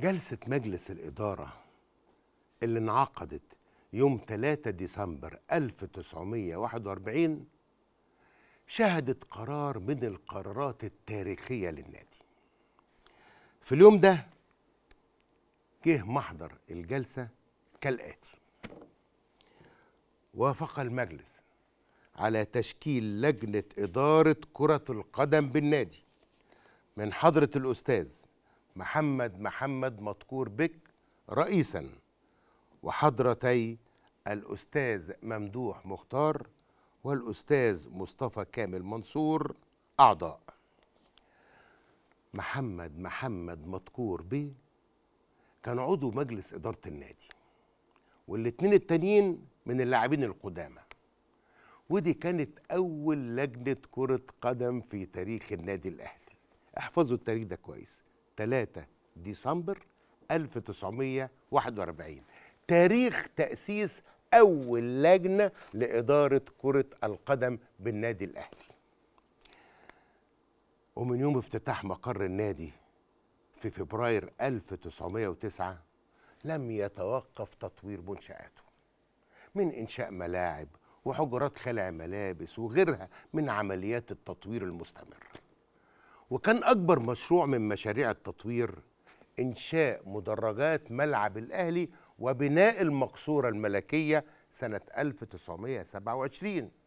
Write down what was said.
جلسة مجلس الإدارة اللي انعقدت يوم 3 ديسمبر 1941 شهدت قرار من القرارات التاريخية للنادي في اليوم ده جه محضر الجلسة كالآتي وافق المجلس على تشكيل لجنة إدارة كرة القدم بالنادي من حضرة الأستاذ محمد محمد مدكور بك رئيسا وحضرتي الأستاذ ممدوح مختار والأستاذ مصطفى كامل منصور أعضاء محمد محمد مدكور بيه كان عضو مجلس إدارة النادي والاتنين التانيين من اللاعبين القدامى ودي كانت أول لجنة كرة قدم في تاريخ النادي الأهلي احفظوا التاريخ ده كويس 3 ديسمبر 1941 تاريخ تأسيس أول لجنة لإدارة كرة القدم بالنادي الأهلي ومن يوم افتتاح مقر النادي في فبراير 1909 لم يتوقف تطوير منشآته من إنشاء ملاعب وحجرات خلع ملابس وغيرها من عمليات التطوير المستمر وكان أكبر مشروع من مشاريع التطوير إنشاء مدرجات ملعب الأهلي وبناء المقصورة الملكية سنة 1927